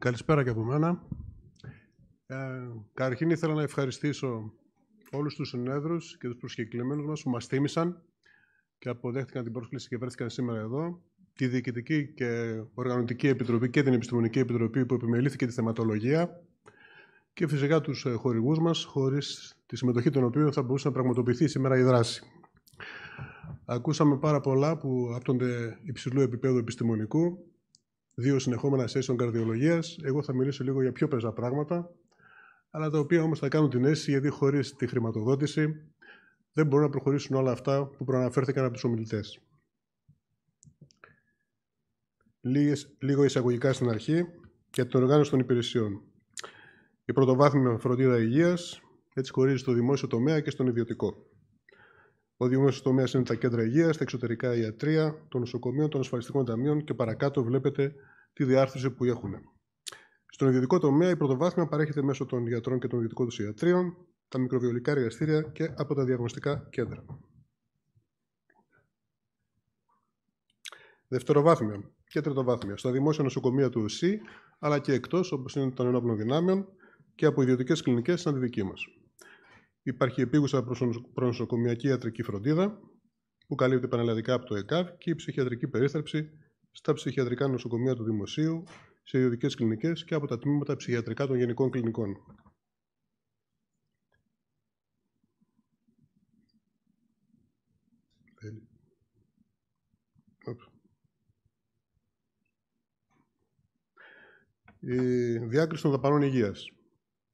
Καλησπέρα και από μένα. Ε, καταρχήν ήθελα να ευχαριστήσω όλους τους συνέδρους και τους προσκεκλημένους μας που μας θύμισαν και αποδέχτηκαν την πρόσκληση και βρέθηκαν σήμερα εδώ. Τη Διοικητική και Οργανωτική Επιτροπή και την Επιστημονική Επιτροπή που επιμελήθηκε τη θεματολογία και φυσικά τους ε, χορηγούς μας, χωρίς τη συμμετοχή των οποίων θα μπορούσε να πραγματοποιηθεί σήμερα η δράση. Ακούσαμε πάρα πολλά που άπτονται υψηλού επίπεδου επιστημονικού δύο συνεχόμενα session καρδιολογίας, Εγώ θα μιλήσω λίγο για πιο πεζά πράγματα, αλλά τα οποία όμως θα κάνουν την αίσθηση, γιατί χωρίς τη χρηματοδότηση δεν μπορούν να προχωρήσουν όλα αυτά που προαναφέρθηκαν από τους ομιλητές. λίγο εισαγωγικά στην αρχή για την οργάνωση των υπηρεσιών. Η πρωτοβάθμια φροντίδα υγείας, έτσι χωρίζει στο δημόσιο τομέα και στον ιδιωτικό. Ο δημόσιος τομέας είναι τα κέντρα υγείας, τα εξωτερικά ιατρία, το νοσοκομείο, των ασφαλιστικών ταμείων και παρακάτω βλέπετε τη διάρθρωση που έχουν. Στον ιδιωτικό τομέα, η πρωτοβάθμια παρέχεται μέσω των γιατρών και των ιδιωτικών τους ιατρίων, τα μικροβιολικά εργαστήρια και από τα διαγνωστικά κέντρα. Δευτεροβάθμια και τριτοβάθμια. Στα δημόσια νοσοκομεία του ΟΣΥ, αλλά και εκτός, όπως είναι των ενόπλων δυνάμεων, και από ιδιωτικές κλινικές σαν τη δική μας. Υπάρχει επίγουσα προνοσοκομιακή ιατρική φροντίδα που καλύπτει επαναλλαδικά από το ΕΚΑΒ και η ψυχιατρική περίθαλψη στα ψυχιατρικά νοσοκομεία του Δημοσίου, σε ιδιωτικές κλινικές και από τα τμήματα ψυχιατρικά των Γενικών Κλινικών. Η διάκριση των δαπανών υγεία.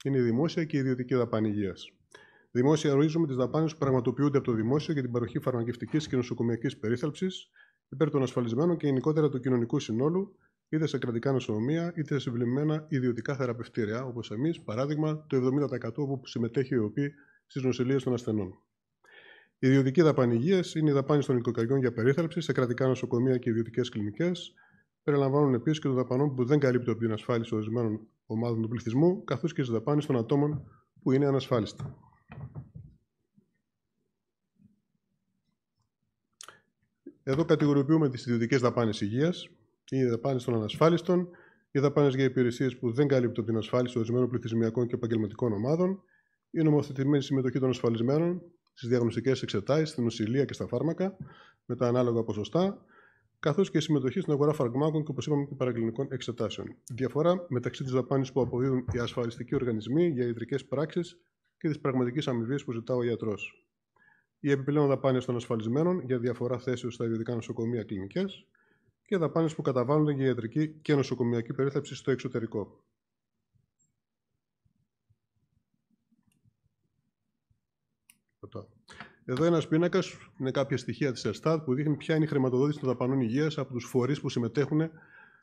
Είναι η δημόσια και η ιδιωτική δαπάνη υγείας. Δημόσια ορίζουμε τις δαπάνες που πραγματοποιούνται από το δημόσιο για την παροχή φαρμακευτικής και νοσοκομιακής περίθαλψης υπέρ των ασφαλισμένων και γενικότερα του κοινωνικού συνόλου, είτε σε κρατικά νοσοκομεία, είτε σε βλημμένα ιδιωτικά θεραπευτήρια, όπως εμείς, παράδειγμα, το 70% όπου συμμετέχει η ΟΠΗ στις νοσηλίε των ασθενών. Η ιδιωτική δαπάνη υγείας είναι η δαπάνη των οικοκαριών για περίθαλψη σε κρατικά νοσοκομεία και ιδιωτικές κλινικές. Περιλαμβάνουν επίσης και των δαπανών που δεν καλύπτουν από την ασφάλιση ορισμένων ομάδων του πληθυσμού, καθώς και τις δαπάνες των ατόμων που είναι ανασφάλιστα. Εδώ κατηγοριοποιούμε τις ιδιωτικές δαπάνες υγείας, οι δαπάνες των ανασφάλιστων, οι δαπάνες για υπηρεσίες που δεν καλύπτουν την ασφάλιση ορισμένων πληθυσμιακών και επαγγελματικών ομάδων, η νομοθετημένη συμμετοχή των ασφαλισμένων στις διαγνωστικές εξετάσεις, στην νοσηλεία και στα φάρμακα, με τα ανάλογα ποσοστά, καθώς και η συμμετοχή στην αγορά φαρμάκων και, όπως είπαμε, και παρακλινικών εξετάσεων. Διαφορά μεταξύ της δαπάνης που αποδίδουν οι ασφαλιστικοί οργανισμοί για ιδρικές πράξεις και της πραγματικής αμοιβής που ζητά ο γιατρός. Οι επιπλέον δαπάνες των ασφαλισμένων για διαφορά θέσεων στα ιδιωτικά νοσοκομεία κλινικές και δαπάνες που καταβάλλονται για ιατρική και νοσοκομιακή περίθαλψη στο εξωτερικό. Εδώ ένας πίνακας είναι κάποια στοιχεία της ΕΡΣΤΑΤ που δείχνει ποια είναι η χρηματοδότηση των δαπανών υγείας από τους φορείς που συμμετέχουν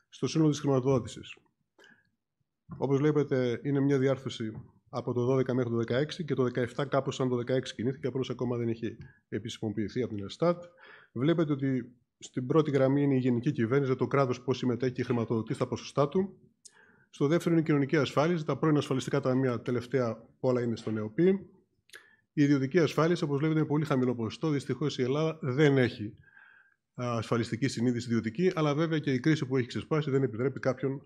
στο σύνολο της χρηματοδότησης. Όπως βλέπετε, είναι μια διάρθρωση από το 12 μέχρι το 16 και το 17 κάπως σαν το 16 κινήθηκε, απλώς ακόμα δεν έχει επισημοποιηθεί από την ΕΣΤΑΤ. Βλέπετε ότι στην πρώτη γραμμή είναι η γενική κυβέρνηση, το κράτος πώς συμμετέχει και χρηματοδοτεί στα ποσοστά του. Στο δεύτερο είναι η κοινωνική ασφάλιση, τα πρώην ασφαλιστικά ταμεία τελευταία όλα είναι στο ΕΟΠΗ. Η ιδιωτική ασφάλιση, όπως βλέπετε, είναι πολύ χαμηλό ποσοστό. Δυστυχώς η Ελλάδα δεν έχει ασφαλιστική συνείδηση ιδιωτική, αλλά βέβαια και η κρίση που έχει ξεσπάσει δεν επιτρέπει κάποιον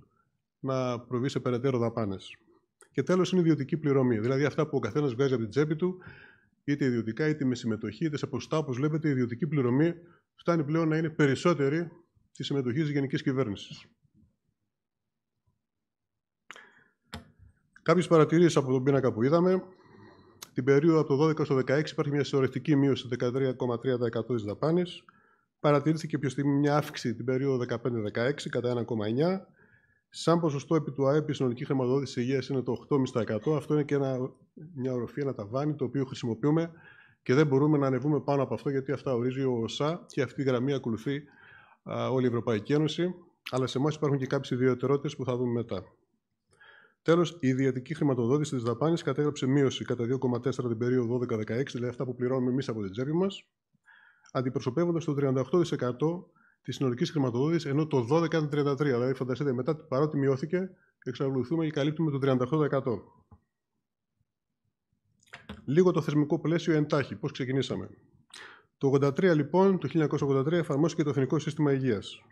να προβεί σε περαιτέρω δαπάνες. Και τέλος είναι η ιδιωτική πληρωμή. Δηλαδή αυτά που ο καθένας βγάζει από την τσέπη του, είτε ιδιωτικά είτε με συμμετοχή, είτε σε ποσοστά. Όπως βλέπετε, η ιδιωτική πληρωμή φτάνει πλέον να είναι περισσότερη τη συμμετοχή της γενικής κυβέρνησης. Κάποιες παρατηρήσεις από τον πίνακα που είδαμε. Την περίοδο από το 12 στο 16 υπάρχει μια συνορευτική μείωση 13,3% της δαπάνης. Παρατηρήθηκε πιο στιγμή μια αύξηση την περίοδο 15-16 κατά 1,9 Σαν ποσοστό επί του ΑΕΠ, η συνολική χρηματοδότηση υγείας είναι το 8,5%. Αυτό είναι και ένα, μια οροφή, ένα ταβάνι το οποίο χρησιμοποιούμε και δεν μπορούμε να ανεβούμε πάνω από αυτό γιατί αυτά ορίζει ο ΩΣΑ και αυτή η γραμμή ακολουθεί όλη η Ευρωπαϊκή Ένωση. Αλλά σε εμάς υπάρχουν και κάποιες ιδιαιτερότητες που θα δούμε μετά. Τέλος, η ιδιωτική χρηματοδότηση της δαπάνης κατέγραψε μείωση κατά 2,4 την περίοδο 12-16, δηλαδή αυτά που πληρώνουμε εμείς από την τσέπη μας, αντιπροσωπεύοντας το 38% της συνολικής χρηματοδότησης, ενώ το 12 ήταν 33. Δηλαδή, φανταστείτε, μετά, παρότι μειώθηκε, εξακολουθούμε και καλύπτουμε το 38%. Λίγο το θεσμικό πλαίσιο εντάχει, πώς ξεκινήσαμε. Το 83 λοιπόν, το 1983 εφαρμόστηκε το Εθνικό Σύστημα Υγείας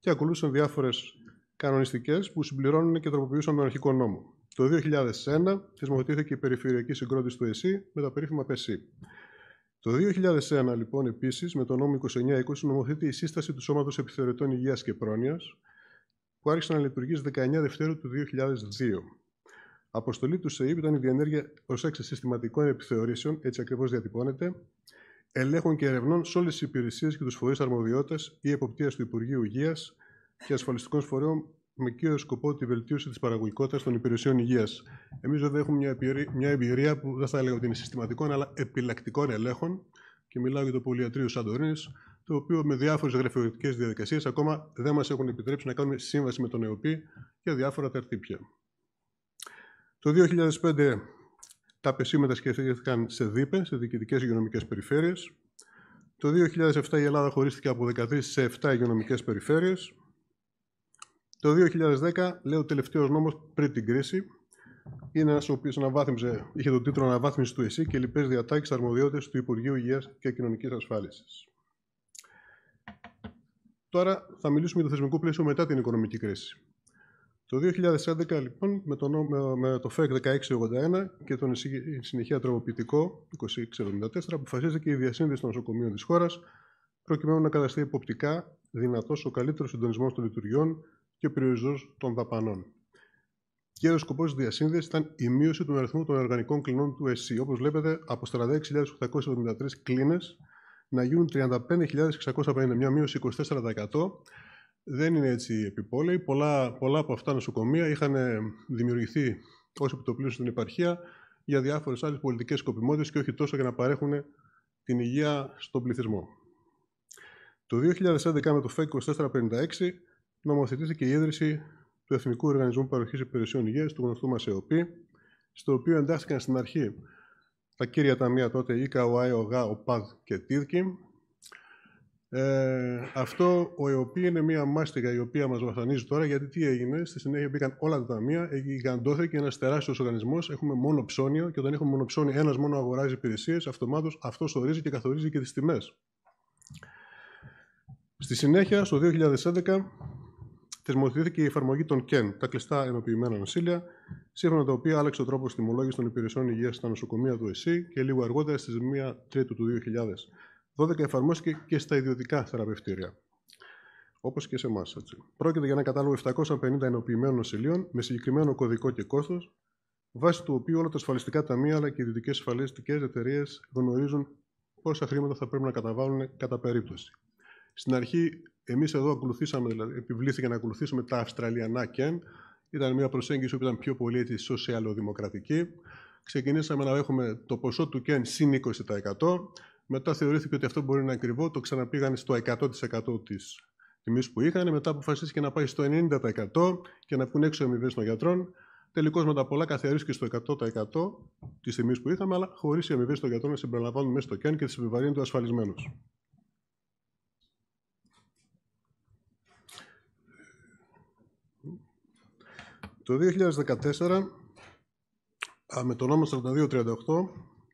και ακολούθησαν διάφορες κανονιστικές που συμπληρώνουν και τροποποιούσαν τον αρχικό νόμο. Το 2001 θεσμοθετήθηκε η περιφερειακή συγκρότηση του ΕΣΥ με τα περίφημα ΠΕΣΥ. Το 2001, λοιπόν, επίσης, με το νόμο 2920, νομοθετεί η σύσταση του Σώματος Επιθεωρητών Υγείας και Πρόνοιας, που άρχισε να λειτουργεί στις 19 Δευτέρου του 2002. Αποστολή του ΣΕΙΠ ήταν η διενέργεια προσέξη συστηματικών επιθεωρήσεων, έτσι ακριβώς διατυπώνεται, ελέγχων και ερευνών σε όλες τις υπηρεσίες και τους φορείς αρμοδιότητας ή εποπτείας του Υπουργείου Υγείας και ασφαλιστικών φορέων με κύριο σκοπό τη βελτίωση της παραγωγικότητας των υπηρεσιών υγείας. Εμείς, εδώ έχουμε μια εμπειρία που δεν θα έλεγα ότι είναι συστηματικών, αλλά επιλεκτικών ελέγχων. Και μιλάω για το Πολυατρίο Σαντορίνης, το οποίο με διάφορες γραφειοκρατικές διαδικασίες ακόμα δεν μας έχουν επιτρέψει να κάνουμε σύμβαση με τον ΕΟΠΗ για διάφορα ταρτύπια. Το 2005 τα πεσίματα σχετίστηκαν σε ΔΥΠΕ, σε διοικητικές υγειονομικές περιφέρειες. Το 2007 η Ελλάδα χωρίστηκε από 13 σε 7 υγειονομικές περιφέρειες. Το 2010, λέω, ο τελευταίος νόμος πριν την κρίση, είναι ένας ο οποίος είχε τον τίτλο Αναβάθμιση του ΕΣΥ και λοιπές διατάξεις αρμοδιότητες του Υπουργείου Υγείας και Κοινωνικής Ασφάλισης. Τώρα θα μιλήσουμε για το θεσμικό πλαίσιο μετά την οικονομική κρίση. Το 2011, λοιπόν, με το, με το ΦΕΚ 1681 και τον συνεχεία τροποποιητικό 2674, αποφασίστηκε η διασύνδεση των νοσοκομείων της χώρας, προκειμένου να καταστεί εποπτικά δυνατός ο καλύτερος συντονισμός των λειτουργιών και ο περιορισμός των δαπανών. Και ο σκοπός της διασύνδεσης ήταν η μείωση του αριθμού των οργανικών κλινών του ΕΣΥ. Όπως βλέπετε, από 46.873 κλίνες να γίνουν 35.650, μια μείωση 24%. Δεν είναι έτσι επιπόλαιη. Πολλά, πολλά από αυτά νοσοκομεία είχαν ε, δημιουργηθεί ως επιτοπλίστων στην επαρχία για διάφορες άλλες πολιτικές σκοπιμότητες και όχι τόσο για να παρέχουν την υγεία στον πληθυσμό. Το 2011 με το ΦΕΚ e 2456 νομοθετήθηκε η ίδρυση του Εθνικού Οργανισμού Παροχής Υπηρεσιών Υγείας, του γνωστού μας ΕΟΠΗ, στο οποίο εντάχθηκαν στην αρχή τα κύρια ταμεία τότε, ο ΟΑΕ, ο ΠΑΔ και ΤΙΔΚΙ. Ε, αυτό ο ΕΟΠΗ είναι μια μάστιγα η οποία μας βασανίζει τώρα, γιατί τι έγινε, στη συνέχεια μπήκαν όλα τα ταμεία, γιγαντώθηκε ένας τεράστιος οργανισμός, έχουμε μόνο ψώνιο και όταν έχουμε μόνο ψώνιο, ένας μόνο αγοράζει υπηρεσίες, αυτομάτως αυτός ορίζει και καθορίζει και τις τιμές. Στη συνέχεια, στο 2011, θεσμοθετήθηκε η εφαρμογή των ΚΕΝ, τα κλειστά ενοποιημένα νοσήλια, σύμφωνα με τα οποία άλλαξε ο τρόπος τιμολόγησης των υπηρεσιών υγείας στα νοσοκομεία του ΕΣΥ και λίγο αργότερα στις 1 Τρίτου του 2012 εφαρμόστηκε και στα ιδιωτικά θεραπευτήρια. Όπως και σε εμάς. Πρόκειται για ένα κατάλογο 750 ενοποιημένων νοσηλείων με συγκεκριμένο κωδικό και κόστος, βάσει του οποίου όλα τα ασφαλιστικά ταμεία αλλά και οι ιδιωτικές ασφαλιστικές εταιρείες γνωρίζουν πόσα χρήματα θα πρέπει να καταβάλουν κατά περίπτωση. Στην αρχή Εμείς εδώ ακολουθήσαμε, δηλαδή, επιβλήθηκε να ακολουθήσουμε τα Αυστραλιανά ΚΕΝ. Ήταν μια προσέγγιση που ήταν πιο πολύ έτσι, σοσιαλοδημοκρατική. Ξεκινήσαμε να έχουμε το ποσό του ΚΕΝ συν 20%. Μετά θεωρήθηκε ότι αυτό μπορεί να είναι ακριβό. Το ξαναπήγανε στο 100% της τιμής που είχαν. Μετά αποφασίστηκε να πάει στο 90% και να βγουν έξω αμοιβές των γιατρών. Τελικώς με τα πολλά καθιερίστηκε στο 100% της τιμής που είχαμε, αλλά χωρίς οι αμοιβές των γιατρών να συμπεριλαμβάνουν μέσα στο ΚΕΝ και τις επιβαρύνουν του ασφαλισμένους. Το 2014, με το νόμο 4238,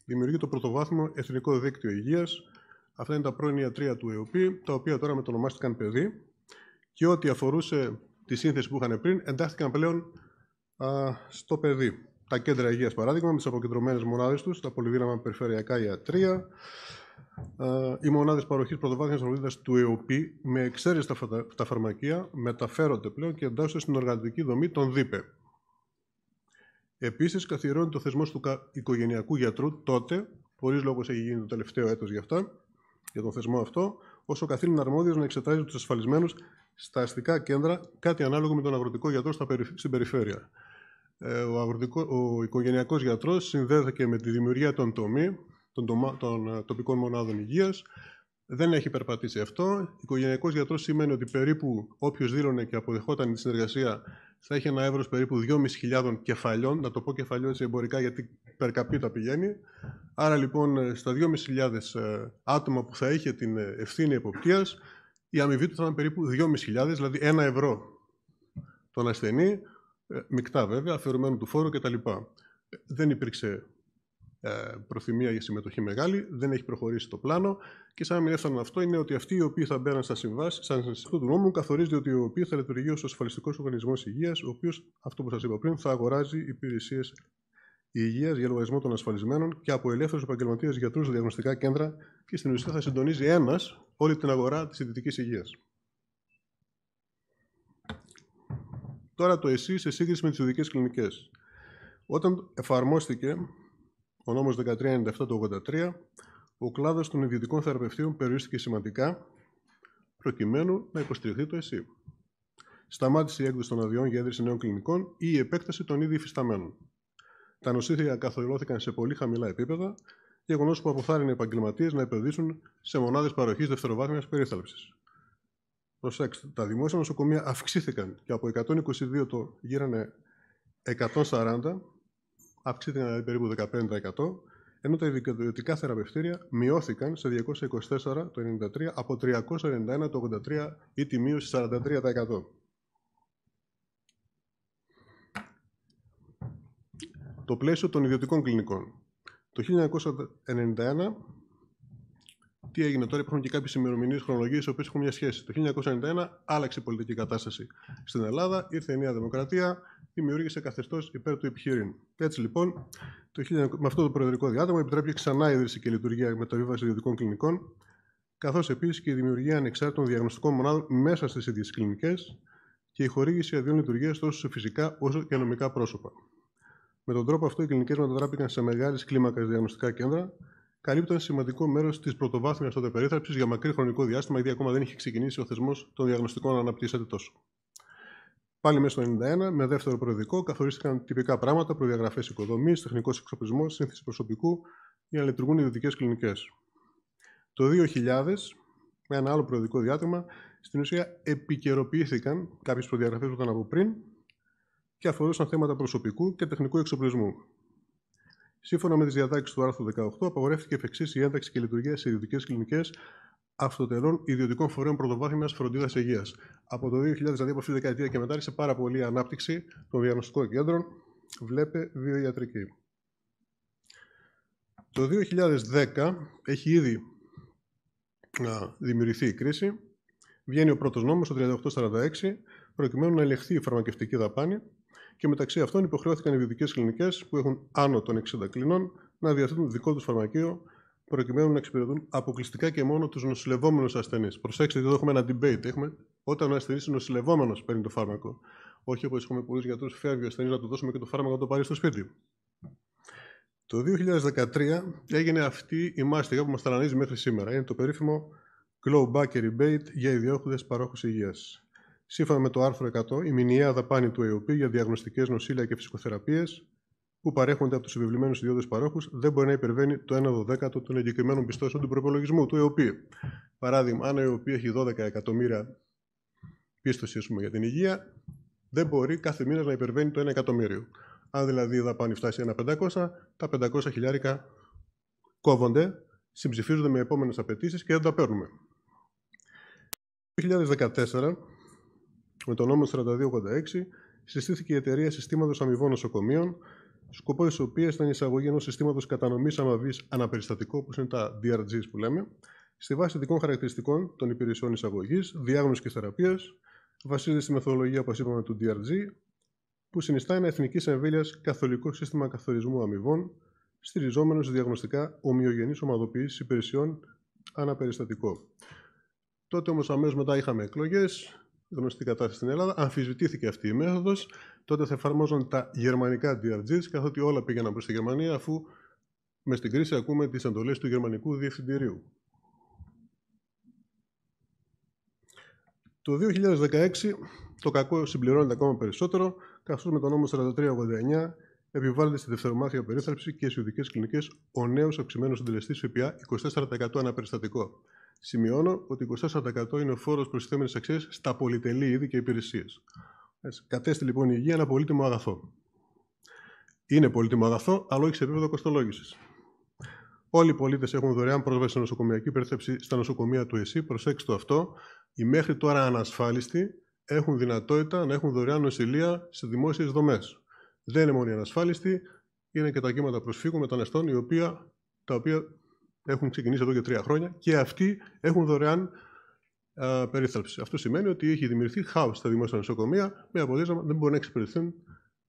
δημιουργεί το πρωτοβάθμιο Εθνικό Δίκτυο Υγείας. Αυτά είναι τα πρώην ιατρία του Ε.Ο.Π. τα οποία τώρα μετονομάστηκαν παιδί. Και ό,τι αφορούσε τη σύνθεση που είχαν πριν, εντάχθηκαν πλέον στο παιδί. Τα κέντρα υγείας, παράδειγμα, με τις αποκεντρωμένες μονάδες τους, τα πολυδύναμα περιφερειακά ιατρία, ε, οι μονάδες παροχής πρωτοβάθμιας φροντίδα του ΕΟΠΗ, με εξαίρεση τα φαρμακεία, μεταφέρονται πλέον και εντάσσονται στην οργανωτική δομή των ΔΥΠΕ. Επίσης, καθιερώνει το θεσμός του οικογενειακού γιατρού τότε, χωρίς λόγος έχει γίνει το τελευταίο έτος για αυτά, για τον θεσμό αυτό, όσο καθήλυνα αρμόδιος να εξετάζει τους ασφαλισμένους στα αστικά κέντρα, κάτι ανάλογο με τον αγροτικό γιατρό στην περιφέρεια. Ε, ο, αγροτικό, ο οικογενειακός γιατρός συνδέθηκε με τη δημιουργία των τομεί, των, των ε, τοπικών μονάδων υγείας. Δεν έχει περπατήσει αυτό. Οικογενειακός γιατρός σημαίνει ότι περίπου όποιος δήλωνε και αποδεχόταν τη συνεργασία θα είχε ένα εύρος περίπου 2.500 κεφαλιών, να το πω κεφαλιών έτσι εμπορικά γιατί per τα πηγαίνει. Άρα λοιπόν ε, στα 2.500 ε, άτομα που θα είχε την ευθύνη εποπτείας, η αμοιβή του θα ήταν περίπου 2.500, δηλαδή ένα ευρώ τον ασθενή, μεικτά βέβαια, αφαιρουμένου του φόρου κτλ. Δεν υπήρξε ε, προθυμία για συμμετοχή μεγάλη, δεν έχει προχωρήσει το πλάνο και σαν να μην έφταναν αυτό είναι ότι αυτοί οι οποίοι θα μπαίναν στα συμβάσεις, σαν συνιστό του νόμου, καθορίζεται ότι ο οποίος θα λειτουργεί ως ασφαλιστικός οργανισμός υγείας, ο οποίος, αυτό που σας είπα πριν, θα αγοράζει υπηρεσίες υγείας για λογαριασμό των ασφαλισμένων και από ελεύθερους επαγγελματίες γιατρούς διαγνωστικά κέντρα και στην ουσία θα συντονίζει ένας όλη την αγορά της ιδιωτικής υγείας. Τώρα το ΕΣΥ σε σύγκριση με τις ειδικέ κλινικές. Όταν εφαρμόστηκε ο νόμος 1397 του 83, ο κλάδος των ιδιωτικών θεραπευτείων περιορίστηκε σημαντικά προκειμένου να υποστηριχθεί το ΕΣΥ. Σταμάτησε η έκδοση των αδειών για ίδρυση νέων κλινικών ή η επέκταση των ήδη υφισταμένων. Τα νοσήθεια καθοριλώθηκαν σε πολύ χαμηλά επίπεδα, γεγονός που αποθάρρυνε επαγγελματίες να επενδύσουν σε μονάδες παροχής δευτεροβάθμιας περίθαλψης. Προσέξτε, τα δημόσια νοσοκομεία αυξήθηκαν και από 122 το γύρανε 140 αυξήθηκαν δηλαδή περίπου 15%, ενώ τα ιδιωτικά θεραπευτήρια μειώθηκαν σε 224 το 1993 από 391 το 1983 ή τη μείωση 43%. Το πλαίσιο των ιδιωτικών κλινικών. Το 1991 τι έγινε τώρα, υπάρχουν και κάποιες ημερομηνίες χρονολογίες οι οποίες έχουν μια σχέση. Το 1991 άλλαξε η πολιτική κατάσταση στην Ελλάδα, ήρθε η Νέα Δημοκρατία, δημιούργησε καθεστώς υπέρ του επιχειρήν. Έτσι λοιπόν, το 19... με αυτό το προεδρικό διάταγμα επιτρέπει ξανά η ίδρυση και η λειτουργία μεταβίβασης ιδιωτικών κλινικών, καθώς επίσης και η δημιουργία ανεξάρτητων διαγνωστικών μονάδων μέσα στις ίδιες κλινικές και η χορήγηση αδειών λειτουργίας τόσο σε φυσικά όσο και νομικά πρόσωπα. Με τον τρόπο αυτό, οι κλινικές μετατράπηκαν σε μεγάλες κλίμακα διαγνωστικά κέντρα, καλύπτουν σημαντικό μέρος της πρωτοβάθμιας τότε περίθαλψης για μακρύ χρονικό διάστημα, γιατί ακόμα δεν είχε ξεκινήσει ο θεσμός των διαγνωστικών να αναπτύσσεται τόσο. Πάλι μέσα στο 1991, με δεύτερο προεδρικό, καθορίστηκαν τυπικά πράγματα, προδιαγραφές οικοδομής, τεχνικός εξοπλισμός, σύνθεση προσωπικού για να λειτουργούν ιδιωτικέ κλινικές. Το 2000, με ένα άλλο προεδρικό διάτομα, στην ουσία επικαιροποιήθηκαν κάποιες προδιαγραφές που ήταν από πριν και αφορούσαν θέματα προσωπικού και τεχνικού εξοπλισμού. Σύμφωνα με τις διατάξεις του άρθρου 18, απαγορεύτηκε εφ' εξής η ένταξη και λειτουργία σε ιδιωτικές κλινικές αυτοτελών ιδιωτικών φορέων πρωτοβάθμιας φροντίδας υγείας. Από το 2000, δηλαδή από αυτή τη δεκαετία και μετά, σε πάρα πολύ ανάπτυξη των διαγνωστικών κέντρων. Βλέπε βιοιατρική. Το 2010 έχει ήδη α, δημιουργηθεί η κρίση. Βγαίνει ο πρώτος νόμος, το 3846, προκειμένου να ελεγχθεί η φαρμακευτική δαπάνη και μεταξύ αυτών υποχρεώθηκαν οι ιδιωτικές κλινικές που έχουν άνω των 60 κλινών να διαθέτουν δικό τους φαρμακείο προκειμένου να εξυπηρετούν αποκλειστικά και μόνο τους νοσηλευόμενους ασθενείς. Προσέξτε, εδώ έχουμε ένα debate. Έχουμε, όταν ο ασθενής είναι νοσηλευόμενος, παίρνει το φάρμακο. Όχι όπως έχουμε πολλούς γιατρούς, φεύγει ο ασθενής να του δώσουμε και το φάρμακο να το πάρει στο σπίτι. Το 2013 έγινε αυτή η μάστιγα που μας ταλανίζει μέχρι σήμερα. Είναι το περίφημο Bucket Rebate για ιδιόχουδε παρόχους υγείας. Σύμφωνα με το άρθρο 100, η μηνιαία δαπάνη του ΕΟΠ για διαγνωστικές νοσήλια και φυσικοθεραπείες που παρέχονται από τους επιβλημένους ιδιώτες παρόχους δεν μπορεί να υπερβαίνει το 1 12 των εγκεκριμένων πιστώσεων του προπολογισμού του ΕΟΠΗ. Παράδειγμα, αν ο ΕΟΠΗ έχει 12 εκατομμύρια πίστοση πούμε, για την υγεία, δεν μπορεί κάθε μήνα να υπερβαίνει το 1 εκατομμύριο. Αν δηλαδή η δαπάνη φτάσει 1-500, τα 500 χιλιάρικα κόβονται, συμψηφίζονται με επόμενες απαιτήσεις και δεν τα παίρνουμε. Το 2014, με τον νόμο 4286, συστήθηκε η εταιρεία συστήματος αμοιβών νοσοκομείων σκοπό της οποίας ήταν η εισαγωγή ενός συστήματος κατανομής αμαβή αναπεριστατικό, όπως είναι τα DRGs που λέμε, στη βάση ειδικών χαρακτηριστικών των υπηρεσιών εισαγωγής, διάγνωσης και θεραπείας, βασίζεται στη μεθοδολογία, όπως είπαμε, του DRG, που συνιστά ένα εθνικής εμβέλειας καθολικό σύστημα καθορισμού αμοιβών, στηριζόμενος σε διαγνωστικά ομοιογενείς ομαδοποιήσει υπηρεσιών αναπεριστατικό. Τότε όμως αμέσως μετά είχαμε εκλογές, γνωστή κατάσταση στην Ελλάδα, αμφισβητήθηκε αυτή η μέθοδος τότε θα εφαρμόζουν τα γερμανικά DRGs, καθότι όλα πήγαιναν προς τη Γερμανία, αφού με στην κρίση ακούμε τις εντολές του Γερμανικού Διευθυντηρίου. Το 2016 το κακό συμπληρώνεται ακόμα περισσότερο, καθώς με τον νόμο 4389 επιβάλλεται στη δευτερομάθεια περίθαλψη και στις ειδικέ κλινικές ο νέος αυξημένος συντελεστής ΦΠΑ 24% αναπεριστατικό. Σημειώνω ότι 24% είναι ο φόρος προστιθέμενη αξία στα πολυτελή είδη και υπηρεσίες. Κατέστη λοιπόν η υγεία ένα πολύτιμο αγαθό. Είναι πολύτιμο αγαθό, αλλά όχι σε επίπεδο κοστολόγησης. Όλοι οι πολίτες έχουν δωρεάν πρόσβαση σε νοσοκομιακή περίθαλψη στα νοσοκομεία του ΕΣΥ. Προσέξτε το αυτό. Οι μέχρι τώρα ανασφάλιστοι έχουν δυνατότητα να έχουν δωρεάν νοσηλεία σε δημόσιες δομές. Δεν είναι μόνο οι ανασφάλιστοι, είναι και τα κύματα προσφύγων μεταναστών, τα οποία έχουν ξεκινήσει εδώ και τρία χρόνια και αυτοί έχουν δωρεάν περίθαλψη. Αυτό σημαίνει ότι έχει δημιουργηθεί χάος στα δημόσια νοσοκομεία με αποτέλεσμα δεν μπορούν να εξυπηρετηθούν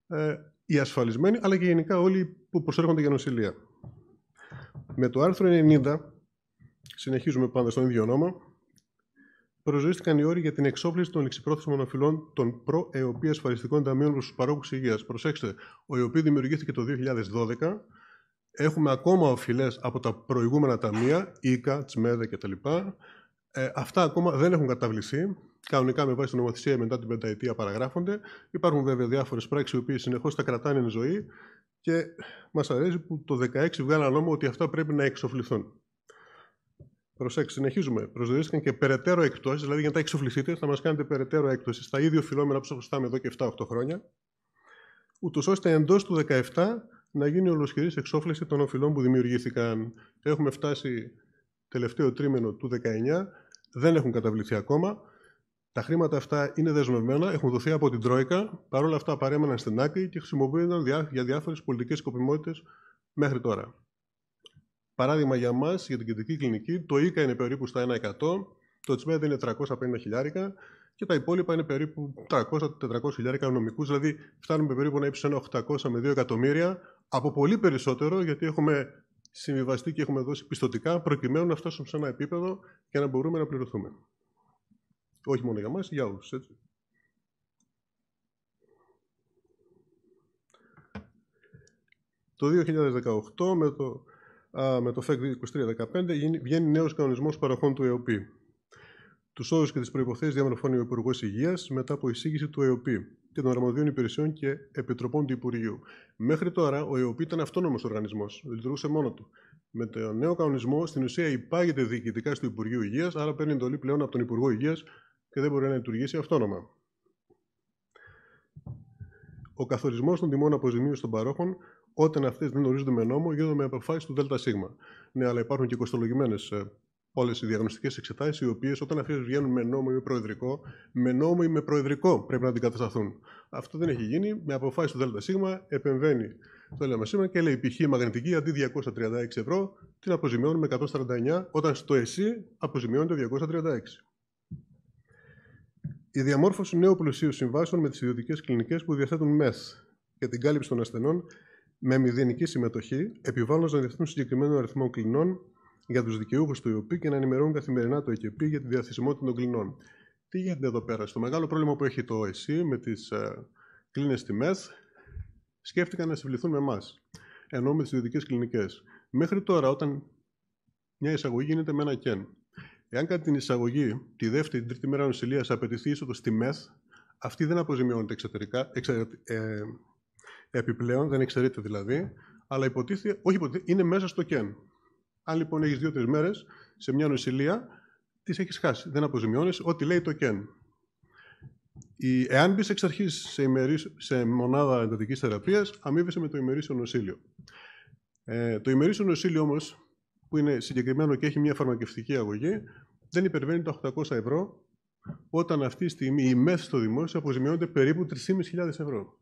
ε, οι ασφαλισμένοι αλλά και γενικά όλοι που προσέρχονται για νοσηλεία. Με το άρθρο 90, συνεχίζουμε πάντα στον ίδιο νόμο, προσδιορίστηκαν οι όροι για την εξόφληση των ληξιπρόθεσμων οφειλών των προεοπή ασφαλιστικών ταμείων προς τους παρόχους υγείας. Προσέξτε, ο ΕΟΠΗ δημιουργήθηκε το 2012. Έχουμε ακόμα οφειλές από τα προηγούμενα ταμεία, ΙΚΑ, ΤΣΜΕΔΑ κτλ. Ε, αυτά ακόμα δεν έχουν καταβληθεί. Κανονικά με βάση την νομοθεσία μετά την πενταετία παραγράφονται. Υπάρχουν βέβαια διάφορες πράξεις οι οποίες συνεχώς τα κρατάνε εν ζωή και μας αρέσει που το 2016 βγάλαν νόμο ότι αυτά πρέπει να εξοφληθούν. Προσέξτε, συνεχίζουμε. Προσδιορίστηκαν και περαιτέρω εκτόσει, δηλαδή για να τα εξοφληθείτε θα μας κάνετε περαιτέρω έκπτωση στα ίδια φιλόμενα που σας εδώ και 7-8 χρόνια, ούτως ώστε εντός του 17 να γίνει ολοσχερής εξόφληση των οφειλών που δημιουργήθηκαν. Έχουμε φτάσει τελευταίο τρίμηνο του 19 δεν έχουν καταβληθεί ακόμα. Τα χρήματα αυτά είναι δεσμευμένα, έχουν δοθεί από την Τρόικα. παρόλα αυτά παρέμεναν στην άκρη και χρησιμοποιούνταν για διάφορες πολιτικές σκοπιμότητες μέχρι τώρα. Παράδειγμα για εμά, για την κεντρική κλινική, το ΙΚΑ είναι περίπου στα 1%, το ΤΣΜΕΔ είναι 350 χιλιάρικα και τα υπόλοιπα είναι περίπου 300-400 χιλιάρικα νομικούς. Δηλαδή, φτάνουμε περίπου να ύψουμε 800 με 2 εκατομμύρια από πολύ περισσότερο, γιατί έχουμε συμβιβαστεί και έχουμε δώσει πιστοτικά, προκειμένου να φτάσουμε σε ένα επίπεδο και να μπορούμε να πληρωθούμε. Όχι μόνο για μας, για όλους, Το 2018, με το, α, με το FEC 2315, βγαίνει νέος κανονισμός παροχών του ΕΟΠΗ. Τους όρους και τις προϋποθέσεις διαμορφώνει ο Υπουργός Υγείας μετά από εισήγηση του ΕΟΠΗ και των αρμοδίων υπηρεσιών και επιτροπών του Υπουργείου. Μέχρι τώρα, ο ΕΟΠΗ ήταν αυτόνομος οργανισμός, λειτουργούσε μόνο του. Με το νέο κανονισμό, στην ουσία υπάγεται διοικητικά στο Υπουργείο Υγείας, άρα παίρνει εντολή πλέον από τον Υπουργό Υγείας και δεν μπορεί να λειτουργήσει αυτόνομα. Ο καθορισμός των τιμών αποζημίωσης των παρόχων, όταν αυτές δεν ορίζονται με νόμο, γίνονται με αποφάσεις του ΔΣ. Ναι, αλλά υπάρχουν και κοστολογημένες ε, όλες οι διαγνωστικές εξετάσεις, οι οποίες όταν αυτές βγαίνουν με νόμο ή με προεδρικό, με νόμο ή με προεδρικό πρέπει να αντικατασταθούν. Αυτό δεν έχει γίνει. Με αποφάση του ΔΣ επεμβαίνει το λέμε σήμερα και λέει π.χ. μαγνητική αντί 236 ευρώ την αποζημιώνουμε 149, όταν στο ΕΣΥ αποζημιώνεται 236. Η διαμόρφωση νέου πλουσίου συμβάσεων με τις ιδιωτικές κλινικές που διαθέτουν ΜΕΘ για την κάλυψη των ασθενών με μηδενική συμμετοχή, επιβάλλοντας να διευθύνουν συγκεκριμένο αριθμό κλινών για τους δικαιούχους του ΕΟΠΗ και να ενημερώνουν καθημερινά το ΕΚΕΠΗ για τη διαθεσιμότητα των κλινών. Τι γίνεται εδώ πέρα, στο μεγάλο πρόβλημα που έχει το ΕΣΥ με τις ε, κλίνες ΜΕΘ σκέφτηκαν να συμβληθούν με εμάς, ενώ με τις ιδιωτικές κλινικές. Μέχρι τώρα, όταν μια εισαγωγή γίνεται με ένα κεν. Εάν κατά την εισαγωγή, τη δεύτερη την τρίτη μέρα νοσηλείας, απαιτηθεί είσοδος στη ΜΕΘ, αυτή δεν αποζημιώνεται εξωτερικά, ε, επιπλέον, δεν εξαιρείται δηλαδή, αλλά υποτίθεται, όχι είναι μέσα στο κεν. Αν λοιπόν έχει δύο-τρει μέρες σε μια νοσηλεία, τις έχεις χάσει. Δεν αποζημιώνεις. Ό,τι λέει το κεν. εάν μπεις εξ αρχής σε, σε μονάδα εντατικής θεραπείας, αμείβεσαι με το ημερήσιο νοσήλιο. Ε, το ημερήσιο νοσήλιο όμως, που είναι συγκεκριμένο και έχει μια φαρμακευτική αγωγή, δεν υπερβαίνει τα 800 ευρώ, όταν αυτή τη στιγμή η ΜΕΘ στο δημόσιο αποζημιώνεται περίπου 3.500 ευρώ.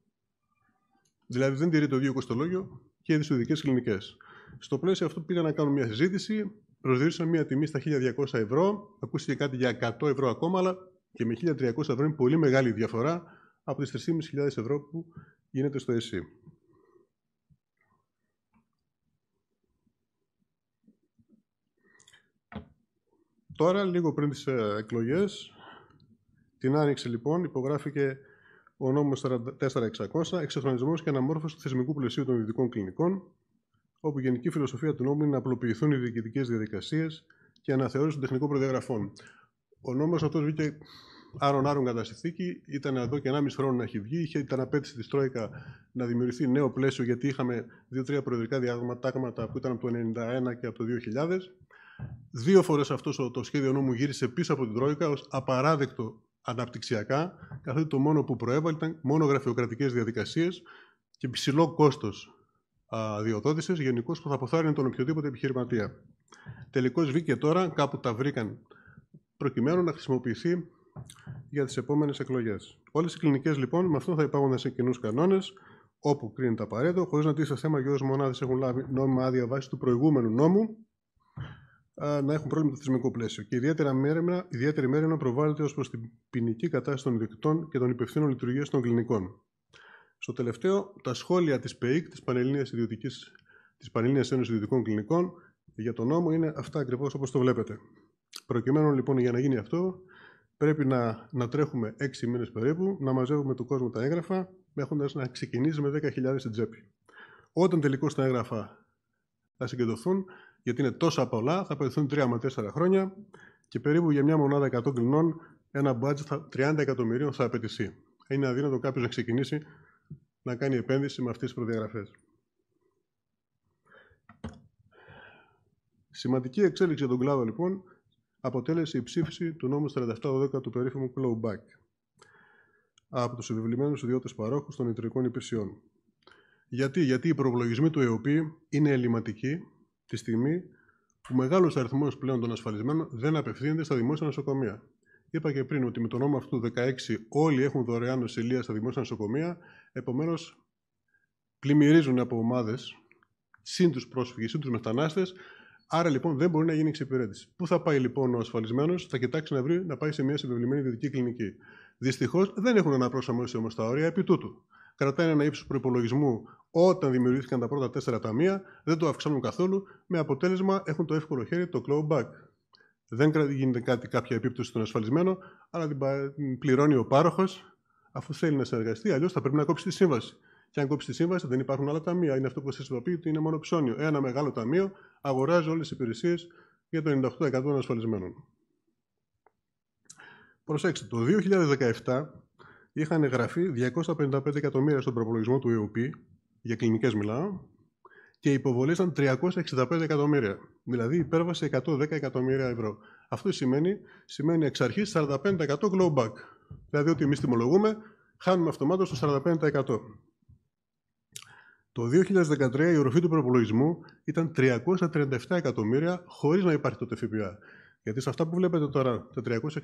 Δηλαδή δεν τηρεί το ίδιο κοστολόγιο και οι ειδικέ κλινικές. Στο πλαίσιο αυτού πήγα να κάνω μια συζήτηση, προσδιορίσαμε μια τιμή στα 1200 ευρώ, ακούστηκε κάτι για 100 ευρώ ακόμα, αλλά και με 1300 ευρώ είναι πολύ μεγάλη διαφορά από τις 3.500 ευρώ που γίνεται στο ΕΣΥ. Τώρα, λίγο πριν τις ε, εκλογές, την Άνοιξη λοιπόν υπογράφηκε ο νόμος 4.600, εξεχρονισμός και αναμόρφωση του θεσμικού πλαισίου των ειδικών κλινικών, όπου η γενική φιλοσοφία του νόμου είναι να απλοποιηθούν οι διοικητικές διαδικασίες και αναθεώρηση των τεχνικό προδιαγραφών. Ο νόμος αυτός βγήκε άρον-άρον κατά συνθήκη, ήταν εδώ και 1,5 χρόνο να έχει βγει. Είχε, ήταν απέτηση της Τρόικα να δημιουργηθεί νέο πλαίσιο, γιατί είχαμε δύο-τρία προεδρικά διάγματα που ήταν από το 1991 και από το 2000. Δύο φορές αυτός το σχέδιο νόμου γύρισε πίσω από την Τρόικα ως απαράδεκτο αναπτυξιακά, καθότι το μόνο που προέβαλε ήταν μόνο γραφειοκρατικές διαδικασίες και ψηλό κόστος διοδότησης γενικώς που θα αποθάρρυνε τον οποιοδήποτε επιχειρηματία. Τελικώς βγήκε τώρα, κάπου τα βρήκαν προκειμένου να χρησιμοποιηθεί για τις επόμενες εκλογές. Όλες οι κλινικές λοιπόν με αυτό θα υπάρχουν σε κοινούς κανόνες, όπου κρίνεται απαραίτητο, χωρίς να τίθεται θέμα για όσε μονάδες έχουν λάβει νόμιμα άδεια βάσει του προηγούμενου νόμου να έχουν πρόβλημα το θεσμικό πλαίσιο. Και ιδιαίτερα μέρη ιδιαίτερη μέρημνα προβάλλεται ως προς την ποινική κατάσταση των ιδιοκτητών και των υπευθύνων λειτουργίας των κλινικών. Στο τελευταίο, τα σχόλια της ΠΕΙΚ, της Πανελλήνιας, Ιδιωτικής, της Πανελλήνιας Ένωσης Ιδιωτικών Κλινικών, για τον νόμο είναι αυτά ακριβώς όπως το βλέπετε. Προκειμένου λοιπόν για να γίνει αυτό, πρέπει να, να τρέχουμε έξι μήνες περίπου, να μαζεύουμε του κόσμου τα έγγραφα, έχοντας να ξεκινήσει με 10.000 στην τσέπη. Όταν τελικώς τα έγγραφα θα συγκεντρωθούν, γιατί είναι τόσα πολλά, θα περιθούν 3 με 4 χρόνια και περίπου για μια μονάδα 100 κλινών ένα μπάτζ 30 εκατομμυρίων θα απαιτηθεί. Είναι αδύνατο κάποιος να ξεκινήσει να κάνει επένδυση με αυτές τις προδιαγραφές. Σημαντική εξέλιξη για τον κλάδο, λοιπόν, αποτέλεσε η ψήφιση του νόμου 4712 του περίφημου Clawback από τους επιβλημένους ιδιώτες παρόχους των ιτρικών υπηρεσιών. Γιατί, γιατί οι προπολογισμοί του ΕΟΠΗ είναι ελληματικοί τη στιγμή που μεγάλος αριθμός πλέον των ασφαλισμένων δεν απευθύνεται στα δημόσια νοσοκομεία. Είπα και πριν ότι με τον νόμο αυτού 16 όλοι έχουν δωρεάν νοσηλεία στα δημόσια νοσοκομεία. Επομένως, πλημμυρίζουν από ομάδες συν τους πρόσφυγες, συν τους μετανάστες. Άρα λοιπόν δεν μπορεί να γίνει εξυπηρέτηση. Πού θα πάει λοιπόν ο ασφαλισμένος, θα κοιτάξει να βρει να πάει σε μια συμπεριλημμένη δυτική κλινική. Δυστυχώς δεν έχουν αναπροσαρμόσει όμω τα όρια επί τούτου. Κρατάνε ένα ύψος προπολογισμού όταν δημιουργήθηκαν τα πρώτα τέσσερα ταμεία, δεν το αυξάνουν καθόλου, με αποτέλεσμα έχουν το εύκολο χέρι το clawback. Δεν γίνεται κάτι, κάποια επίπτωση στον ασφαλισμένο, αλλά την πληρώνει ο πάροχος αφού θέλει να συνεργαστεί. Αλλιώς θα πρέπει να κόψει τη σύμβαση. Και αν κόψει τη σύμβαση, δεν υπάρχουν άλλα ταμεία. Είναι αυτό που σας είπα ότι είναι μόνο ψώνιο. Ένα μεγάλο ταμείο αγοράζει όλες τις υπηρεσίες για το 98% των ασφαλισμένων. Προσέξτε, το 2017 είχαν γραφεί 255 εκατομμύρια στον προπολογισμό του ΕΟΠ, για κλινικές μιλάω, και υποβολέ ήταν 365 εκατομμύρια. Δηλαδή υπέρβασε 110 εκατομμύρια ευρώ. Αυτό σημαίνει, σημαίνει εξ αρχής 45% glow Δηλαδή ότι εμείς τιμολογούμε, χάνουμε αυτομάτως το 45%. Το 2013 η οροφή του προπολογισμού ήταν 337 εκατομμύρια χωρίς να υπάρχει το ΦΠΑ. Γιατί σε αυτά που βλέπετε τώρα, τα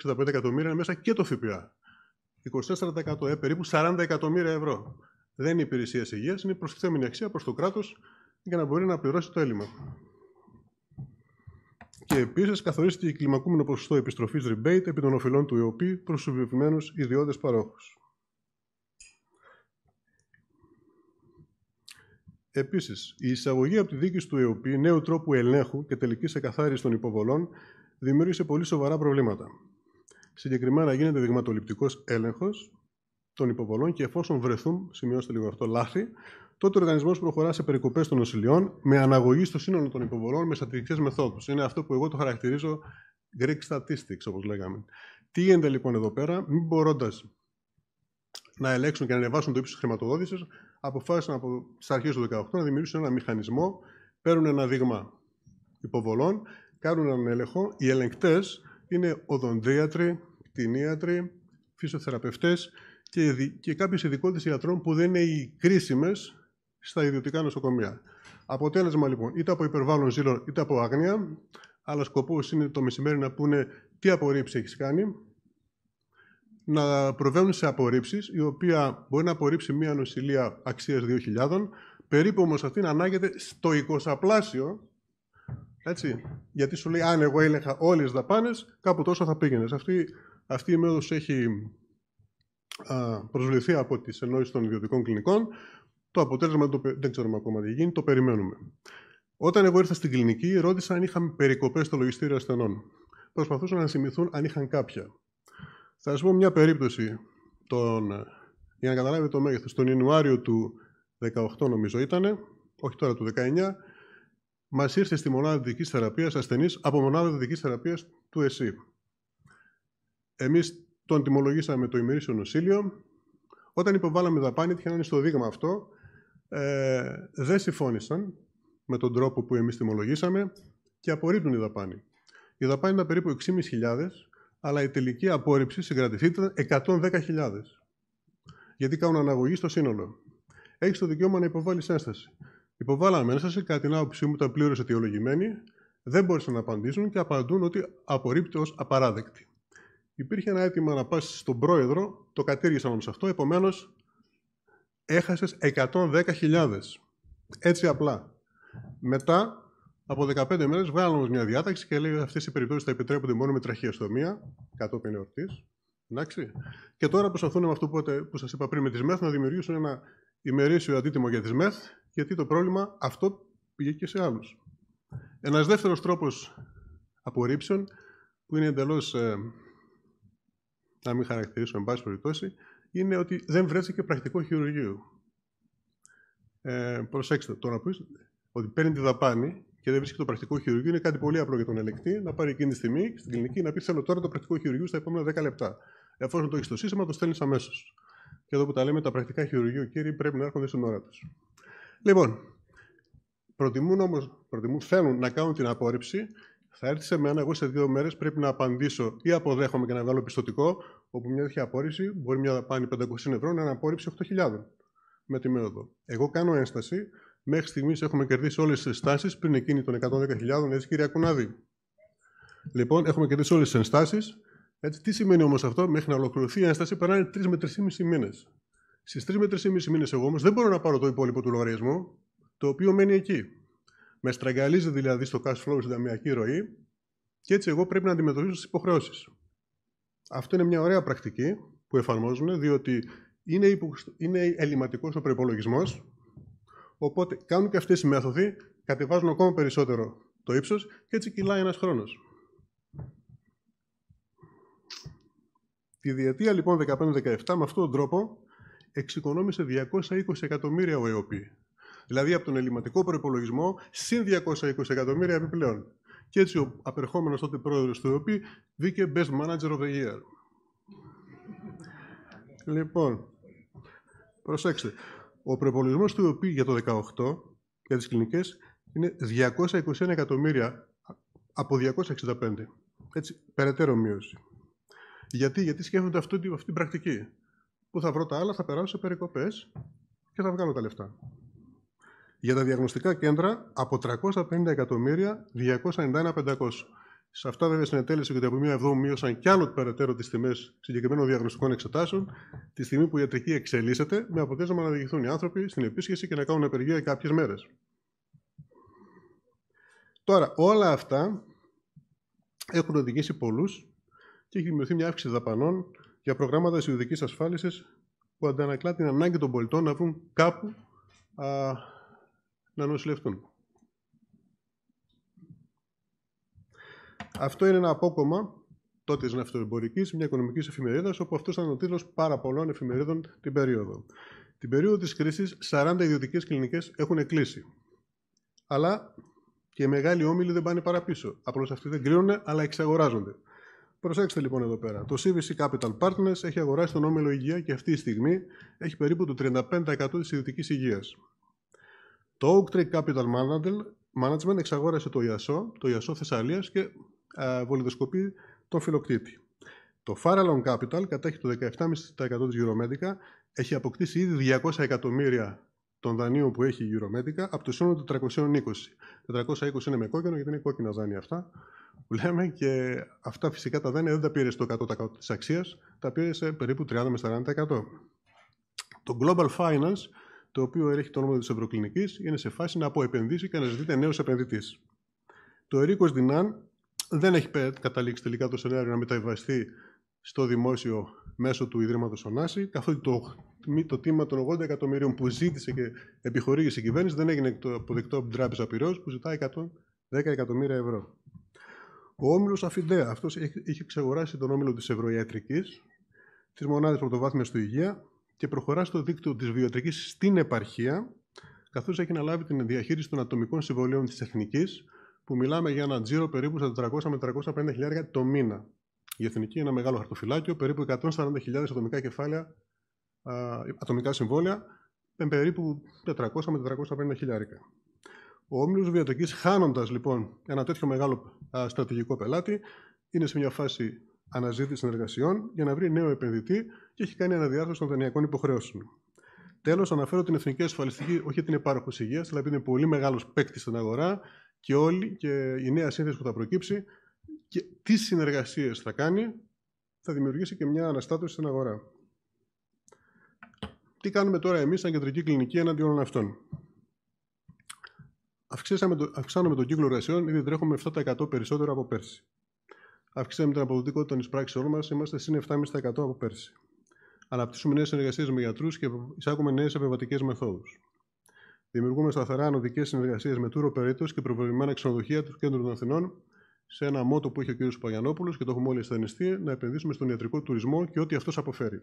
365 εκατομμύρια είναι μέσα και το ΦΠΑ. 24% ε, περίπου 40 εκατομμύρια ευρώ. Δεν είναι υπηρεσίες υγείας, είναι προστιθέμενη αξία προς το κράτος για να μπορεί να πληρώσει το έλλειμμα. Και επίσης καθορίστηκε η κλιμακούμενο ποσοστό επιστροφής rebate επί των οφειλών του ΕΟΠΗ προ του ιδιώτες ιδιώτε παρόχους. Επίσης, η εισαγωγή από τη δίκηση του ΕΟΠΗ νέου τρόπου ελέγχου και τελικής εκαθάρισης των υποβολών δημιούργησε πολύ σοβαρά προβλήματα. Συγκεκριμένα, γίνεται δειγματοληπτικός έλεγχος των υποβολών και εφόσον βρεθούν, σημειώστε λίγο αυτό, λάθη, τότε ο οργανισμός προχωρά σε περικοπές των νοσηλιών με αναγωγή στο σύνολο των υποβολών με στατιστικές μεθόδους. Είναι αυτό που εγώ το χαρακτηρίζω Greek statistics, όπως λέγαμε. Τι γίνεται λοιπόν εδώ πέρα, μην μπορώντας να ελέγξουν και να ανεβάσουν το ύψος χρηματοδότησης, αποφάσισαν από τι αρχές του 2018 να δημιουργήσουν ένα μηχανισμό. Παίρνουν ένα δείγμα υποβολών, κάνουν έναν έλεγχο. Οι ελεγκτές είναι οδοντίατροι, κτηνίατροι, φυσιοθεραπευτές και, και κάποιες ειδικότητες ιατρών που δεν είναι οι κρίσιμες στα ιδιωτικά νοσοκομεία. Αποτέλεσμα λοιπόν είτε από υπερβάλλον ζήλων είτε από άγνοια, αλλά σκοπός είναι το μεσημέρι να πούνε τι απορρίψει έχεις κάνει, να προβαίνουν σε απορρίψεις, η οποία μπορεί να απορρίψει μία νοσηλεία αξίας 2.000, περίπου όμως αυτή να ανάγεται στο 20 Έτσι, γιατί σου λέει, αν εγώ έλεγχα όλες τις δαπάνες, κάπου τόσο θα πήγαινες. Αυτή, αυτή η μέθοδος έχει προσβληθεί από τις ενώσεις των ιδιωτικών κλινικών. Το αποτέλεσμα δεν, το, δεν ξέρουμε ακόμα τι γίνει, το περιμένουμε. Όταν εγώ ήρθα στην κλινική, ρώτησα αν είχαμε περικοπές στο λογιστήριο ασθενών. Προσπαθούσαν να θυμηθούν αν είχαν κάποια. Θα σας πω μια περίπτωση τον, για να καταλάβετε το μέγεθος. Τον Ιανουάριο του 18, νομίζω ήταν, όχι τώρα του 19, μας ήρθε στη μονάδα δικής θεραπείας ασθενής από μονάδα δικής θεραπείας του ΕΣΥ. Εμείς τον τιμολογήσαμε το ημερήσιο νοσήλιο. Όταν υποβάλαμε δαπάνη, είχε να είναι στο δείγμα αυτό, ε, δεν συμφώνησαν με τον τρόπο που εμείς τιμολογήσαμε και απορρίπτουν οι δαπάνη. Η δαπάνη ήταν περίπου 6.500, αλλά η τελική απόρριψη συγκρατηθεί ήταν 110.000. Γιατί κάνουν αναγωγή στο σύνολο. Έχεις το δικαίωμα να υποβάλεις ένσταση. Υποβάλαμε ένσταση, κατά την άποψή μου ήταν πλήρως αιτιολογημένη, δεν μπόρεσαν να απαντήσουν και απαντούν ότι απορρίπτει ως απαράδεκτη. Υπήρχε ένα αίτημα να πάσει στον πρόεδρο, το κατήργησαν όμως αυτό, επομένως έχασες 110.000. Έτσι απλά. Μετά από 15 μέρες βγάλαμε μια διάταξη και λέει ότι αυτές οι περιπτώσεις θα επιτρέπονται μόνο με τραχιαστομία, κατόπιν εορτής. Εντάξει. Και τώρα προσπαθούν με αυτό που, που σας είπα πριν με τις ΜΕΘ να δημιουργήσουν ένα ημερήσιο αντίτιμο για τις ΜΕΘ, γιατί το πρόβλημα αυτό πήγε και σε άλλους. Ένας δεύτερος τρόπος απορρίψεων, που είναι εντελώς, ε, να μην χαρακτηρίσω εν πάση περιπτώσει, είναι ότι δεν βρέθηκε πρακτικό χειρουργείο. Ε, προσέξτε, το να ότι παίρνει τη δαπάνη και δεν βρίσκεται το πρακτικό χειρουργείο είναι κάτι πολύ απλό για τον ελεκτή να πάρει εκείνη τη στιγμή στην κλινική να πει: Θέλω τώρα το πρακτικό χειρουργείο στα επόμενα 10 λεπτά. Εφόσον το έχεις στο σύστημα, το στέλνεις αμέσως. Και εδώ που τα λέμε, τα πρακτικά χειρουργείο, κύριοι, πρέπει να έρχονται στην ώρα τους. Λοιπόν, προτιμούν όμως, θέλουν να κάνουν την απόρριψη θα έρθει σε μένα, εγώ σε δύο μέρες πρέπει να απαντήσω ή αποδέχομαι και να βγάλω πιστοτικό, όπου μια τέτοια απόρριψη μπορεί μια πάνη 500 ευρώ να είναι 8.000 με τη μέοδο. Εγώ κάνω ένσταση. Μέχρι στιγμής έχουμε κερδίσει όλες τις ενστάσεις πριν εκείνη των 110.000, έτσι κυρία Κουνάδη. Λοιπόν, έχουμε κερδίσει όλες τις ενστάσεις. τι σημαίνει όμως αυτό, μέχρι να ολοκληρωθεί η ένσταση περνάνε 3 με 3,5 μήνες. Στις 3 με 3,5 μήνες, εγώ όμως δεν μπορώ να πάρω το υπόλοιπο του λογαριασμού, το οποίο μένει εκεί. Με στραγγαλίζει δηλαδή στο cash flow, στην ταμιακή ροή, και έτσι εγώ πρέπει να αντιμετωπίσω τις υποχρεώσεις. Αυτό είναι μια ωραία πρακτική που εφαρμόζουν, διότι είναι, υπο... είναι ελληματικός ο προπολογισμό. Οπότε κάνουν και αυτές οι μέθοδοι, κατεβάζουν ακόμα περισσότερο το ύψος και έτσι κυλάει ένας χρόνος. Τη διετία λοιπόν 15-17 με αυτόν τον τρόπο εξοικονόμησε 220 εκατομμύρια ο ΕΟΠΗ. Δηλαδή από τον ελληματικό προπολογισμό συν 220 εκατομμύρια επιπλέον. Και έτσι ο απερχόμενος τότε πρόεδρος του ΕΟΠΗ βγήκε Best Manager of the Year. λοιπόν, προσέξτε. Ο προπολογισμό του ΕΟΠΗ για το 2018, για τις κλινικές είναι 221 εκατομμύρια από 265. Έτσι, περαιτέρω μείωση. Γιατί, γιατί σκέφτονται αυτή, αυτή την πρακτική. Πού θα βρω τα άλλα, θα περάσω σε περικοπές και θα βγάλω τα λεφτά. Για τα διαγνωστικά κέντρα από 350 εκατομμύρια 291.500. Σε αυτά, βέβαια, συνετέλεσε και ότι από μία εβδόμου μείωσαν κι άλλο περαιτέρω τις τιμές συγκεκριμένων διαγνωστικών εξετάσεων, τη στιγμή που η ιατρική εξελίσσεται, με αποτέλεσμα να διηγηθούν οι άνθρωποι στην επίσκεψη και να κάνουν απεργία κάποιες μέρες. Τώρα, όλα αυτά έχουν οδηγήσει πολλούς και έχει δημιουργηθεί μια αύξηση δαπανών για προγράμματα της ασφάλισης που αντανακλά την ανάγκη των πολιτών να βρουν κάπου να νοσηλευτούν. Αυτό είναι ένα απόκομμα τότε τη ναυτοεμπορικής, μια οικονομικής εφημερίδας, όπου αυτός ήταν ο τίτλος πάρα πολλών εφημερίδων την περίοδο. Την περίοδο της κρίσης, 40 ιδιωτικές κλινικές έχουν κλείσει. Αλλά και οι μεγάλοι όμιλοι δεν πάνε παραπίσω. Απλώς αυτοί δεν κρίνουν, αλλά εξαγοράζονται. Προσέξτε λοιπόν εδώ πέρα. Το CVC Capital Partners έχει αγοράσει τον όμιλο υγεία και αυτή τη στιγμή έχει περίπου το 35% της ιδιωτικής υγείας. Το Oak Capital Management εξαγόρασε το Ιασό, το Ιασό Θεσσαλίας και βολιδοσκοπεί τον φιλοκτήτη. Το Farallon Capital κατέχει το 17,5% της Euromedica, έχει αποκτήσει ήδη 200 εκατομμύρια των δανείων που έχει η Euromedica από το σύνολο 420. 420 είναι με κόκκινο, γιατί είναι κόκκινα δάνεια αυτά που λέμε και αυτά φυσικά τα δάνεια δεν τα πήρε στο 100% της αξίας, τα πήρε σε περίπου 30 40%. Το Global Finance το οποίο έχει το όνομα της Ευρωκλινικής, είναι σε φάση να αποεπενδύσει και να ζητείται νέος επενδυτής. Το Ερίκος Δινάν δεν έχει καταλήξει τελικά το σενάριο να μεταβιβαστεί στο δημόσιο μέσω του Ιδρύματος ονάση, καθότι το, το τίμα των 80 εκατομμυρίων που ζήτησε και επιχορήγησε η κυβέρνηση δεν έγινε αποδεκτό από την Τράπεζα Πυρό που ζητάει 110 εκατομμύρια ευρώ. Ο όμιλος Αφιντέα, αυτός είχε ξεγοράσει τον όμιλο της Ευρωιατρικής, της μονάδας πρωτοβάθμιας του Υγεία, και προχωρά στο δίκτυο της βιοτρικής στην επαρχία, καθώς έχει αναλάβει την διαχείριση των ατομικών συμβολίων της Εθνικής, που μιλάμε για ένα τζίρο περίπου στα 400 με 350 χιλιάρια το μήνα. Η Εθνική είναι ένα μεγάλο χαρτοφυλάκιο, περίπου 140.000 ατομικά κεφάλαια, ατομικά συμβόλαια, με περίπου 400 με 450 χιλιάρικα. Ο όμιλος βιοτική, χάνοντας λοιπόν ένα τέτοιο μεγάλο στρατηγικό πελάτη, είναι σε μια φάση αναζήτηση συνεργασιών για να βρει νέο επενδυτή και έχει κάνει αναδιάρθρωση των δανειακών υποχρεώσεων. Τέλος, αναφέρω την Εθνική Ασφαλιστική, όχι την Επάροχο Υγείας, αλλά επειδή είναι πολύ μεγάλος παίκτης στην αγορά και όλη και η νέα σύνθεση που θα προκύψει και τι συνεργασίες θα κάνει, θα δημιουργήσει και μια αναστάτωση στην αγορά. Τι κάνουμε τώρα εμείς, σαν κεντρική κλινική, εναντίον όλων αυτών. Αυξάνουμε τον κύκλο εργασιών, ήδη τρέχουμε 7% περισσότερο από πέρσι. Αυξήσαμε την αποδοτικότητα των εισπράξεών μας, είμαστε συν 7,5% από πέρσι. Αναπτύσσουμε νέες συνεργασίες με γιατρούς και εισάγουμε νέες επεμβατικές μεθόδους. Δημιουργούμε σταθερά ανωδικές συνεργασίες με τούρο και προβεβλημένα ξενοδοχεία του κέντρου των Αθηνών, σε ένα μότο που έχει ο κ. Παγιανόπουλος και το έχουμε όλοι αισθανιστεί, να επενδύσουμε στον ιατρικό τουρισμό και ό,τι αυτός αποφέρει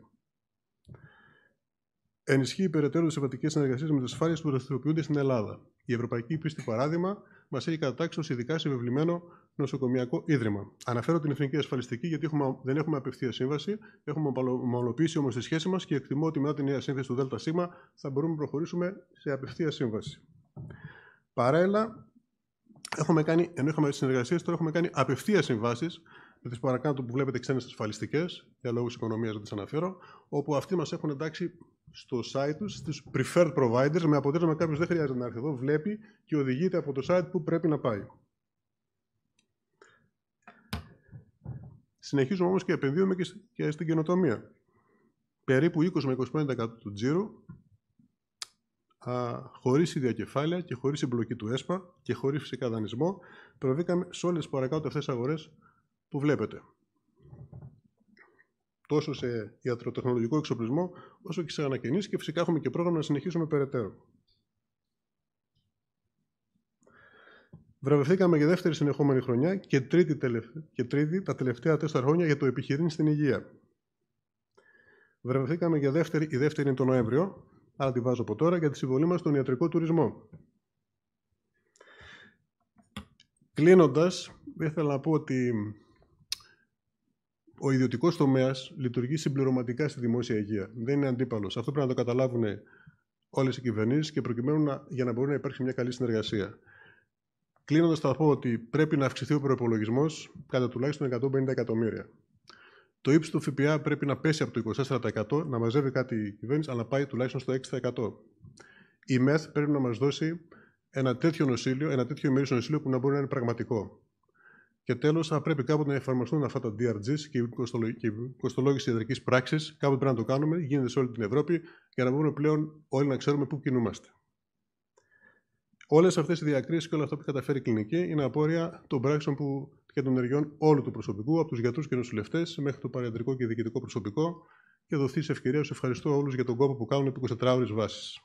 ενισχύει περαιτέρω τις συμβατικές συνεργασίες με τις ασφάλειες που δραστηριοποιούνται στην Ελλάδα. Η Ευρωπαϊκή Πίστη, παράδειγμα, μας έχει κατατάξει ως ειδικά συμβεβλημένο νοσοκομιακό ίδρυμα. Αναφέρω την Εθνική Ασφαλιστική, γιατί έχουμε, δεν έχουμε απευθεία σύμβαση. Έχουμε ομαλοποιήσει όμως τη σχέση μας και εκτιμώ ότι μετά την νέα σύνθεση του ΔΣ θα μπορούμε να προχωρήσουμε σε απευθεία σύμβαση. Παράλληλα, έχουμε κάνει, ενώ είχαμε συνεργασίες, τώρα έχουμε κάνει απευθεία συμβάσεις με τις παρακάτω που βλέπετε ξένες ασφαλιστικές, για λόγους οικονομίας δεν τις αναφέρω, όπου αυτοί μας έχουν εντάξει στο site τους, στου preferred providers, με αποτέλεσμα κάποιος δεν χρειάζεται να έρθει εδώ, βλέπει και οδηγείται από το site που πρέπει να πάει. Συνεχίζουμε όμως και επενδύουμε και στην καινοτομία. Περίπου 20 με 25% του τζίρου, α, χωρίς ίδια και χωρίς εμπλοκή του ΕΣΠΑ και χωρίς φυσικά δανεισμό, προβήκαμε σε όλες τις παρακάτω αυτές τις αγορές που βλέπετε. Τόσο σε ιατροτεχνολογικό εξοπλισμό, όσο και σε ανακαινήσει και φυσικά έχουμε και πρόγραμμα να συνεχίσουμε περαιτέρω. Βραβευθήκαμε για δεύτερη συνεχόμενη χρονιά και τρίτη, και τρίτη τα τελευταία τέσσερα χρόνια για το επιχειρήν στην υγεία. Βραβευθήκαμε για δεύτερη, η δεύτερη είναι τον Νοέμβριο, αλλά τη βάζω από τώρα, για τη συμβολή μας στον ιατρικό τουρισμό. Κλείνοντας, ήθελα να πω ότι ο ιδιωτικός τομέας λειτουργεί συμπληρωματικά στη δημόσια υγεία. Δεν είναι αντίπαλος. Αυτό πρέπει να το καταλάβουν όλες οι κυβερνήσεις και προκειμένου να, για να μπορεί να υπάρξει μια καλή συνεργασία. Κλείνοντας, θα πω ότι πρέπει να αυξηθεί ο προπολογισμό κατά τουλάχιστον 150 εκατομμύρια. Το ύψος του ΦΠΑ πρέπει να πέσει από το 24% να μαζεύει κάτι η κυβέρνηση, αλλά πάει τουλάχιστον στο 6%. Η ΜΕΘ πρέπει να μας δώσει ένα τέτοιο νοσήλιο, ένα τέτοιο ημερήσιο νοσήλιο που να μπορεί να είναι πραγματικό. Και τέλος, θα πρέπει κάποτε να εφαρμοστούν αυτά τα DRGs και η κοστολόγηση ιατρικής πράξης. Κάποτε πρέπει να το κάνουμε, γίνεται σε όλη την Ευρώπη, για να μπορούμε πλέον όλοι να ξέρουμε πού κινούμαστε. Όλες αυτές οι διακρίσεις και όλα αυτά που καταφέρει η κλινική είναι απόρρια των πράξεων που, και των ενεργειών όλου του προσωπικού, από τους γιατρούς και νοσηλευτές μέχρι το παριατρικό και διοικητικό προσωπικό. Και δοθεί ευκαιρία. Σας ευχαριστώ όλους για τον κόπο που κάνουν επί 24 ώρες βάσης.